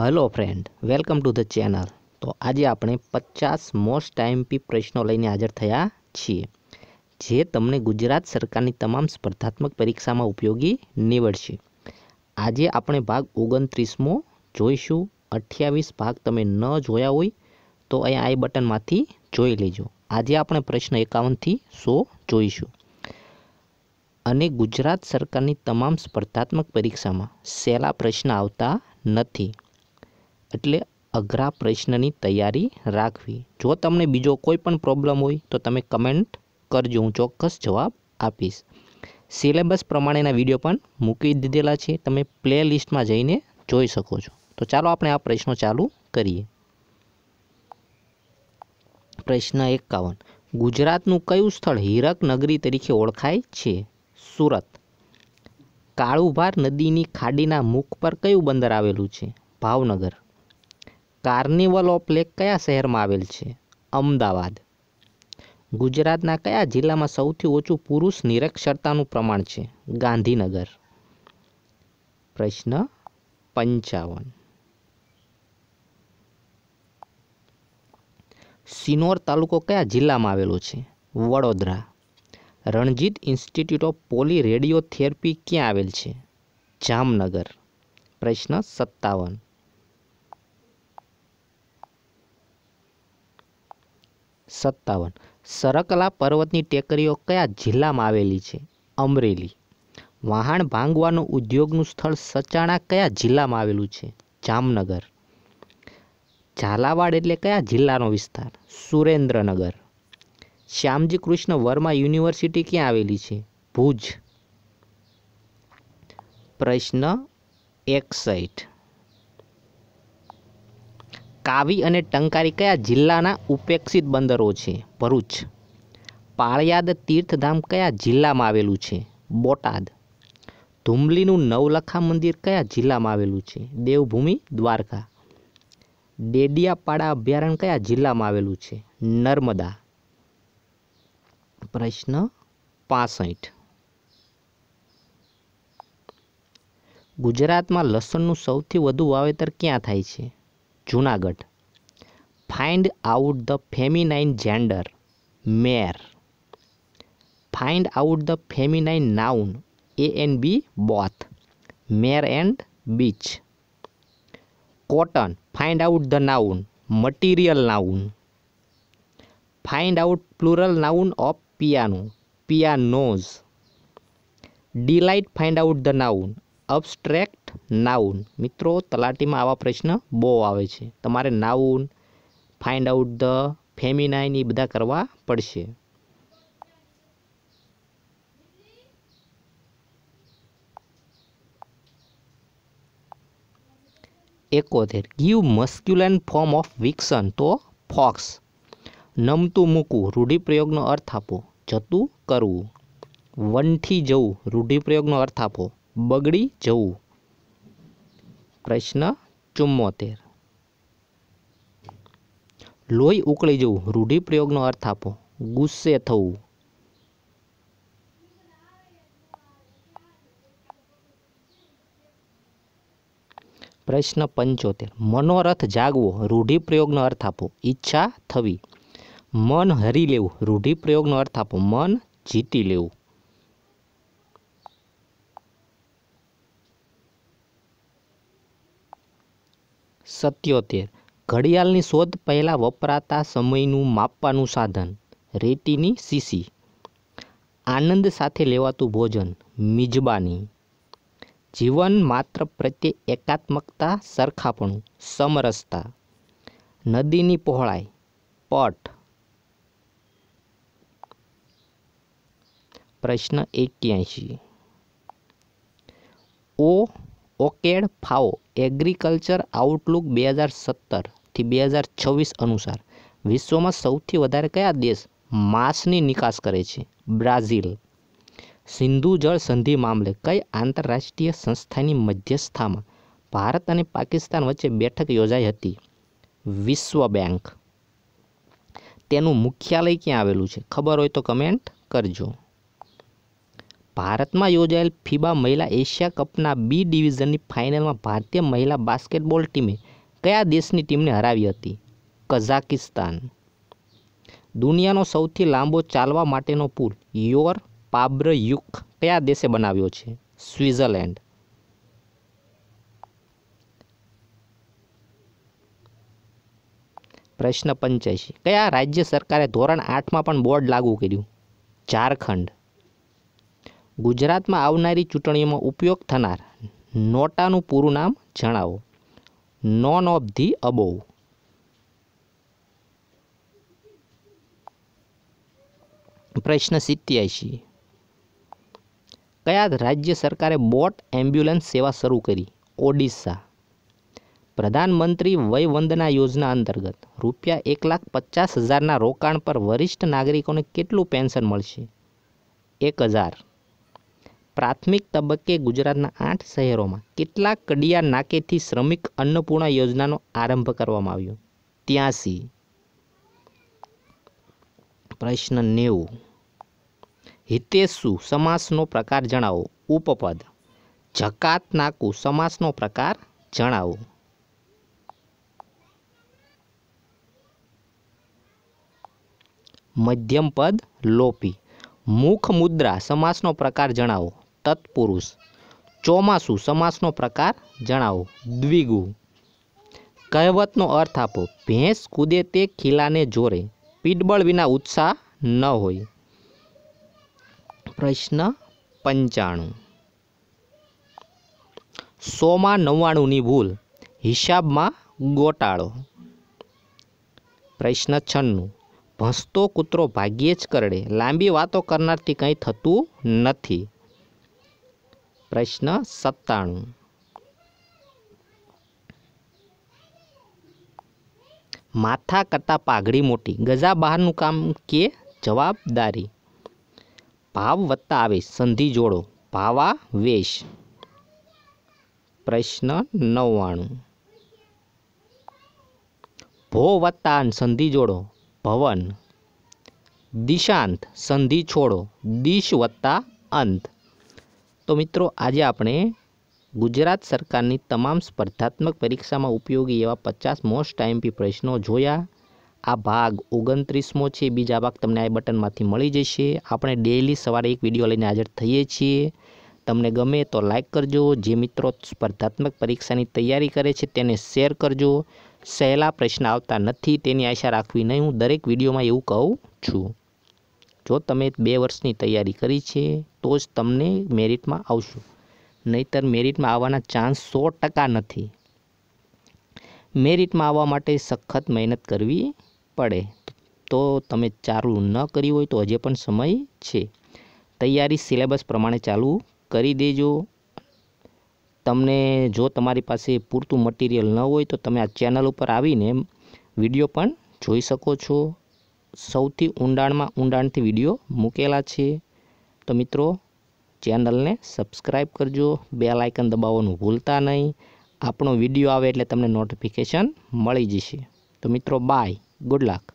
hello friend welcome to the channel તો આજે આપણે પચાસ મોસ્ટ ટાઈમપી પ્રશ્નો લઈને હાજર થયા છીએ જે તમને ગુજરાત સરકારની તમામ સ્પર્ધાત્મક પરીક્ષામાં ઉપયોગી નીવડશે આજે આપણે ભાગ ઓગણત્રીસમો જોઈશું અઠ્યાવીસ ભાગ તમે ન જોયા હોય તો અહીંયા આઈ બટનમાંથી જોઈ લેજો આજે આપણે પ્રશ્ન એકાવનથી સો જોઈશું અને ગુજરાત સરકારની તમામ સ્પર્ધાત્મક પરીક્ષામાં સહેલા પ્રશ્ન આવતા નથી એટલે અઘરા પ્રશ્નની તૈયારી રાખવી જો તમને બીજો કોઈ પણ પ્રોબ્લેમ હોય તો તમે કમેન્ટ કરજો હું ચોક્કસ જવાબ આપીશ સિલેબસ પ્રમાણેના વિડીયો પણ મૂકી દીધેલા છે તમે પ્લે લિસ્ટમાં જઈને જોઈ શકો છો તો ચાલો આપણે આ પ્રશ્નો ચાલુ કરીએ પ્રશ્ન એકાવન ગુજરાતનું કયું સ્થળ હીરક નગરી તરીકે ઓળખાય છે સુરત કાળુભાર નદીની ખાડીના મુખ પર કયું બંદર આવેલું છે ભાવનગર કાર્નિવલ ઓફ લેક કયા શહેરમાં આવેલ છે અમદાવાદ ગુજરાતના કયા જિલ્લામાં સૌથી ઓછું પુરુષ નિરક્ષરતાનું પ્રમાણ છે ગાંધીનગર પ્રશ્ન પંચાવન સિનોર તાલુકો કયા જિલ્લામાં આવેલો છે Vadodara Ranjit institute of poly radio therapy ક્યાં આવેલ છે જામનગર પ્રશ્ન સત્તાવન સત્તાવન સરકલા પર્વતની ટેકરીઓ કયા જિલ્લામાં આવેલી છે અમરેલી વહાણ ભાંગવાનું ઉદ્યોગનું સ્થળ સચાણા કયા જિલ્લામાં આવેલું છે જામનગર ઝાલાવાડ એટલે કયા જિલ્લાનો વિસ્તાર સુરેન્દ્રનગર શ્યામજી કૃષ્ણ વર્મા યુનિવર્સિટી ક્યાં આવેલી છે ભુજ પ્રશ્ન એકસઠ કાવી અને ટંકારી કયા જિલ્લાના ઉપેક્ષિત બંદરો છે ભરૂચ પાળિયાદ તીર્થધામ કયા જિલ્લામાં આવેલું છે બોટાદ ધુમલીનું નવલખા મંદિર કયા જિલ્લામાં આવેલું છે દેવભૂમિ દ્વારકા ડેડિયાપાડા અભયારણ્ય કયા જિલ્લામાં આવેલું છે નર્મદા પ્રશ્ન પાસઠ ગુજરાતમાં લસણનું સૌથી વધુ વાવેતર ક્યાં થાય છે Junagadh find out the feminine gender mare find out the feminine noun A and B both mare and bitch cotton find out the noun material noun find out plural noun of piano pianos delight find out the noun abstract noun મિત્રો તલાટીમાં આવા પ્રશ્ન બહુ આવે છે તમારે noun find out the feminine એ બધા કરવા પડશે એકોતેર give masculine form of vixen તો ફોક્સ નમતું મૂકવું રૂઢિપ્રયોગનો અર્થ આપો જતું કરવું વનથી જવું રૂઢિપ્રયોગનો અર્થ આપો બગડી જવું પ્રશ્ન ચુમ્મોતેર લોહી ઉકળી જવું રૂઢિપ્રયોગનો અર્થ આપો ગુસ્સે થવું પ્રશ્ન પંચોતેર મનોરથ જાગવો રૂઢિપ્રયોગનો અર્થ આપો ઈચ્છા થવી મન હરી લેવું રૂઢિપ્રયોગનો અર્થ આપો મન જીતી લેવું સત્યોતેર ઘડિયાળની શોધ પહેલાં વપરાતા સમયનું માપવાનું સાધન રેતીની શીશી આનંદ સાથે લેવાતું ભોજન મિજબાની જીવન માત્ર પ્રત્યે એકાત્મકતા સરખાપણું સમરસતા નદીની પહોળાઈ પટ પ્રશ્ન એક્યાસી ઓ ઓકેડ ફાઓ એગ્રીકલ્ચર આઉટલુક બે હજાર સત્તરથી બે હજાર છવ્વીસ અનુસાર વિશ્વમાં સૌથી વધારે કયા દેશ માંસની નિકાસ કરે છે બ્રાઝિલ સિંધુ જળ સંધિ મામલે કઈ આંતરરાષ્ટ્રીય સંસ્થાની મધ્યસ્થામાં ભારત અને પાકિસ્તાન વચ્ચે બેઠક યોજાઈ હતી વિશ્વ બેંક તેનું મુખ્યાલય ક્યાં આવેલું છે ખબર હોય તો કમેન્ટ કરજો ભારતમાં યોજાયેલ ફિબા મહિલા એશિયા કપના બી ડિવિઝનની ફાઇનલમાં ભારતીય મહિલા બાસ્કેટબોલ ટીમે કયા દેશની ટીમને હરાવી હતી કઝાકિસ્તાન દુનિયાનો સૌથી લાંબો ચાલવા માટેનો પુલ યોર પાબ્રયુક કયા દેશે બનાવ્યો છે સ્વિટ્ઝરલેન્ડ પ્રશ્ન પંચ્યાસી કયા રાજ્ય સરકારે ધોરણ આઠમાં પણ બોર્ડ લાગુ કર્યું ઝારખંડ ગુજરાતમાં આવનારી ચૂંટણીઓમાં ઉપયોગ થનાર નોટાનું પૂરું નામ જણાવો નોન ઓફ ધી અબોવ પ્રશ્ન સિત્યાસી કયા રાજ્ય સરકારે બોટ એમ્બ્યુલન્સ સેવા શરૂ કરી ઓડિશા પ્રધાનમંત્રી વય વંદના યોજના અંતર્ગત રૂપિયા એક લાખ પચાસ હજારના રોકાણ પર વરિષ્ઠ નાગરિકોને કેટલું પેન્શન મળશે એક હજાર પ્રાથમિક તબક્કે ગુજરાતના આઠ શહેરોમાં કેટલા કડિયા નાકેથી શ્રમિક અન્નપૂર્ણા યોજનાનો આરંભ કરવામાં આવ્યો ત્યાંસી પ્રશ્ન નેવું હિતેશુ સમાસનો પ્રકાર જણાવો ઉપપદ જકાત નાકુ સમાસનો પ્રકાર જણાવો મધ્યમ પદ લોપી મુખ મુદ્રા સમાસનો પ્રકાર જણાવો તત્પુરુષ ચોમાસું સમાસનો પ્રકાર જણાવો દ્વિગુ કહેવતનો અર્થ આપો ભેંસ કૂદે તે ખીલાને જોરે પીડબળ વિના ઉત્સાહ ન હોય પ્રશ્ન પંચાણું સોમાં નવ્વાણુંની ભૂલ હિસાબમાં ગોટાળો પ્રશ્ન છન્નું ભસતો કૂતરો ભાગ્યે જ કરડે લાંબી વાતો કરનારથી કંઈ થતું નથી પ્રશ્ન સત્તાણું માથા કરતાં પાઘડી મોટી ગજા બહારનું કામ કે જવાબદારી ભાવ વત્તા આવે સંધિ જોડો ભાવા વેશ પ્રશ્ન નવ્વાણું ભો વત્તા સંધિ જોડો ભવન દિશાંત સંધિ છોડો દિશ વત્તા અંત તો મિત્રો આજે આપણે ગુજરાત સરકારની તમામ સ્પર્ધાત્મક પરીક્ષામાં ઉપયોગી એવા પચાસ મોસ્ટ ટાઈમપી પ્રશ્નો જોયા આ ભાગ ઓગણત્રીસમો છે બીજા ભાગ તમને આ બટનમાંથી મળી જશે આપણે ડેઈલી સવારે એક વિડીયો લઈને હાજર થઈએ છીએ તમને ગમે તો લાઇક કરજો જે મિત્રો સ્પર્ધાત્મક પરીક્ષાની તૈયારી કરે છે તેને શેર કરજો સહેલા પ્રશ્ન આવતા નથી તેની આશા રાખવી નહીં હું દરેક વિડીયોમાં એવું કહું છું જો તમે બે વર્ષની તૈયારી કરી છે તો જ તમને મેરિટમાં આવશો નહીતર મેરિટમાં આવવાના ચાન્સ સો ટકા નથી મેરિટમાં આવવા માટે સખત મહેનત કરવી પડે તો તમે ચાલુ ન કરી હોય તો હજી પણ સમય છે તૈયારી સિલેબસ પ્રમાણે ચાલુ કરી દેજો તમને જો તમારી પાસે પૂરતું મટીરિયલ ન હોય તો તમે આ ચેનલ ઉપર આવીને વિડીયો પણ જોઈ શકો છો સૌથી ઊંડાણમાં ઊંડાણથી વિડીયો મૂકેલા છે તો મિત્રો ચેનલને સબસ્ક્રાઈબ કરજો બે લાઇકન દબાવવાનું ભૂલતા નહીં આપણો વિડીયો આવે એટલે તમને નોટિફિકેશન મળી જશે તો મિત્રો બાય ગુડ લક